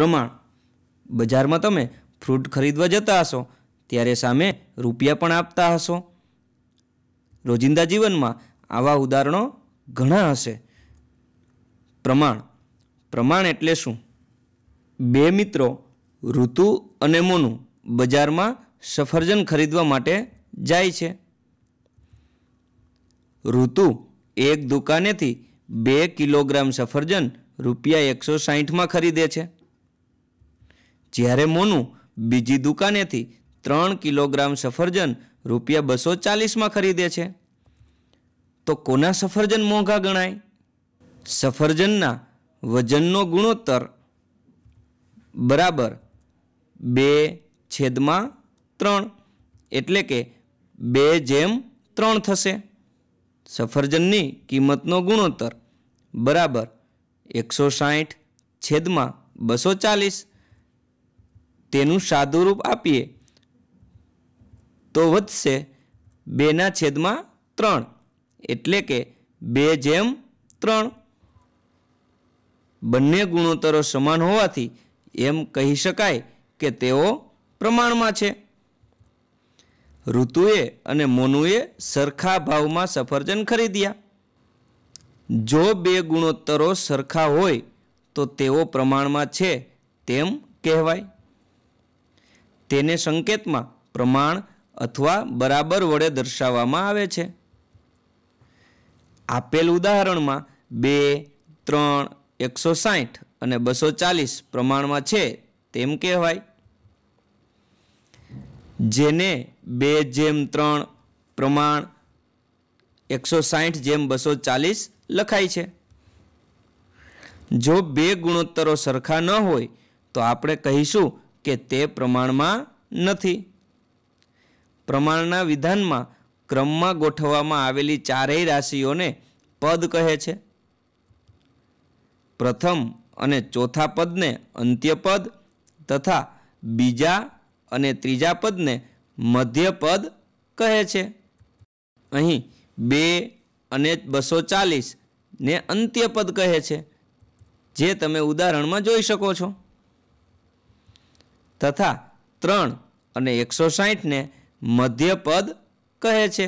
પ્રમાણ બજારમાં તમે ફ્રૂટ ખરીદવા જતા હશો ત્યારે સામે રૂપિયા પણ આપતા હશો રોજિંદા જીવનમાં આવા ઉદાહરણો ઘણા હશે પ્રમાણ પ્રમાણ એટલે શું બે મિત્રો ઋતુ અને મોનું બજારમાં સફરજન ખરીદવા માટે જાય છે ઋતુ એક દુકાનેથી બે કિલોગ્રામ સફરજન રૂપિયા એકસો સાહીઠમાં ખરીદે છે જ્યારે મોનુ બીજી દુકાનેથી ત્રણ કિલોગ્રામ સફરજન રૂપિયા બસો ચાલીસમાં ખરીદે છે તો કોના સફરજન મોંઘા ગણાય સફરજનના વજનનો ગુણોત્તર બરાબર બે છેદમાં ત્રણ એટલે કે બે જેમ ત્રણ થશે સફરજનની કિંમતનો ગુણોત્તર બરાબર એકસો સાઠ છેદમાં બસો ચાલીસ તેનું સાદું રૂપ આપીએ તો વધશે બેના છેદમાં ત્રણ એટલે કે બે જેમ ત્રણ બંને ગુણોત્તરો સમાન હોવાથી એમ કહી શકાય કે તેઓ પ્રમાણમાં છે ઋતુએ અને મોનુએ સરખા ભાવમાં સફરજન ખરીદ્યા જો બે ગુણોત્તરો સરખા હોય તો તેઓ પ્રમાણમાં છે તેમ કહેવાય તેને સંકેતમાં પ્રમાણ અથવા બરાબર વડે દર્શાવવામાં આવે છે આપેલ ઉદાહરણમાં બે ત્રણ એકસો સાઠ અને બસો ચાલીસ પ્રમાણમાં છે તેમ કહેવાય જેને બે જેમ ત્રણ પ્રમાણ એકસો સાઠ જેમ બસો ચાલીસ લખાય છે જો બે ગુણોત્તરો સરખા ન હોય તો આપણે કહીશું કે તે પ્રમાણમાં નથી પ્રમાણના વિધાનમાં ક્રમમાં ગોઠવવામાં આવેલી ચારેય રાશિઓને પદ કહે છે પ્રથમ અને ચોથા પદને અંત્યપદ તથા બીજા અને ત્રીજા પદને મધ્યપદ કહે છે અહીં બે અને બસો ચાલીસને અંત્યપદ કહે છે જે તમે ઉદાહરણમાં જોઈ શકો છો તથા ત્રણ અને એકસો સાહીઠને મધ્યપદ કહે છે